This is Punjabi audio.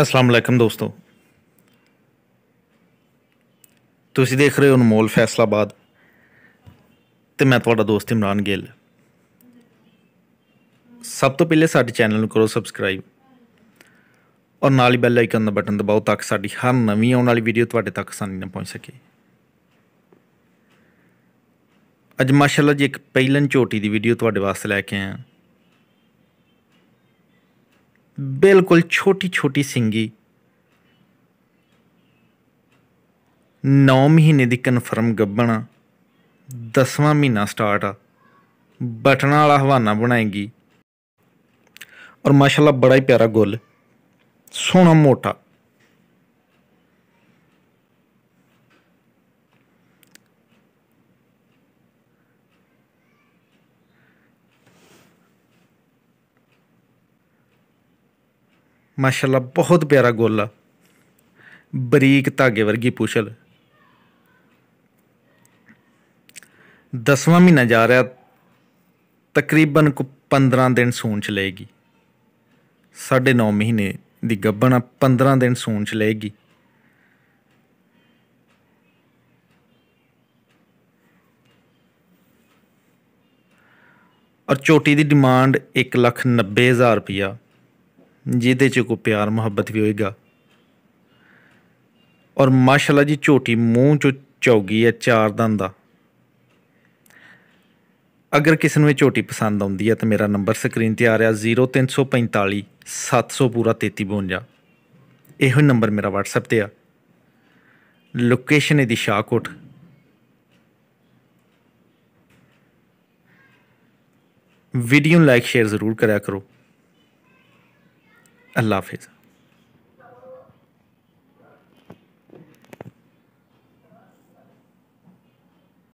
ਅਸਲਾਮ ਵਾਲੇਕਮ ਦੋਸਤੋ ਤੁਸੀਂ ਦੇਖ ਰਹੇ ਹੋ ਅਨਮੋਲ ਫੈਸਲਾਬਾਦ ਤੇ ਮੈਂ ਤੁਹਾਡਾ ਦੋਸਤ ਇਮਰਾਨ ਗਿੱਲ ਸਭ ਤੋਂ ਪਹਿਲੇ ਸਾਡੇ ਚੈਨਲ ਨੂੰ ਕਰੋ ਸਬਸਕ੍ਰਾਈਬ ਔਰ ਨਾਲ ਹੀ ਬੈਲ ਆਈਕਨ ਦਾ ਬਟਨ ਦਬਾਓ ਤਾਂ ਕਿ ਸਾਡੀ ਹਰ ਨਵੀਂ ਆਉਣ ਵਾਲੀ ਵੀਡੀਓ ਤੁਹਾਡੇ ਤੱਕ ਆਸਾਨੀ ਨਾਲ ਪਹੁੰਚ ਸਕੇ ਅੱਜ ਮਾਸ਼ਾਅੱਲਾ ਜੀ ਇੱਕ ਪਹਿਲਨ ਝੋਟੀ ਦੀ ਵੀਡੀਓ ਤੁਹਾਡੇ ਵਾਸਤੇ ਲੈ ਕੇ ਆਇਆ ਬਿਲਕੁਲ ਛੋਟੀ ਛੋਟੀ ਸਿੰਗੀ 9 ਮਹੀਨੇ ਦੀ ਕਨਫਰਮ ਗੱਬਣਾ 10ਵਾਂ ਮਹੀਨਾ ਸਟਾਰਟ ਆ ਬਟਨਾਂ ਵਾਲਾ ਹਵਾਨਾ ਬਣਾਏਗੀ ਔਰ ਮਾਸ਼ਾਅੱਲਾ ਬੜਾ ਹੀ ਪਿਆਰਾ ਗੁੱਲ ਸੋਹਣਾ ਮੋਟਾ ਮਾਸ਼ਾਅੱਲਾ ਬਹੁਤ ਪਿਆਰਾ ਗੋਲਾ ਬਰੀਕ ਧਾਗੇ ਵਰਗੀ ਪੁਸ਼ਲ ਦਸਵਾਂ ਮਹੀਨਾ ਜਾ ਰਿਹਾ ਤਕਰੀਬਨ 15 ਦਿਨ ਸੂਣ ਚ ਲਏਗੀ 9.5 ਮਹੀਨੇ ਦੀ ਗੱਭਣ 15 ਦਿਨ ਸੂਣ ਚ ਲਏਗੀ ਔਰ ਚੋਟੀ ਦੀ ਡਿਮਾਂਡ 1 ਲੱਖ 90 ਹਜ਼ਾਰ ਰੁਪਇਆ ਜਿਹਦੇ 'ਚ ਕੋ ਪਿਆਰ ਮੁਹੱਬਤ ਵੀ ਹੋਏਗਾ ਔਰ ਮਾਸ਼ਾਅੱਲਾ ਜੀ ਝੋਟੀ ਮੂੰਹ 'ਚ ਚੌਗੀ ਹੈ ਚਾਰ ਦੰਦ ਦਾ ਅਗਰ ਕਿਸੇ ਨੂੰ ਇਹ ਝੋਟੀ ਪਸੰਦ ਆਉਂਦੀ ਹੈ ਤਾਂ ਮੇਰਾ ਨੰਬਰ ਸਕਰੀਨ ਤੇ ਆ ਰਿਹਾ 0345 700 ਪੂਰਾ 3352 ਇਹੋ ਨੰਬਰ ਮੇਰਾ WhatsApp ਤੇ ਆ ਲੋਕੇਸ਼ਨ ਇਹਦੀ ਸ਼ਾਹਕੋਟ ਵੀਡੀਓ ਨੂੰ ਲਾਈਕ ਸ਼ੇਅਰ ਜ਼ਰੂਰ ਕਰਿਆ ਕਰੋ আল্লাহ হাফিজ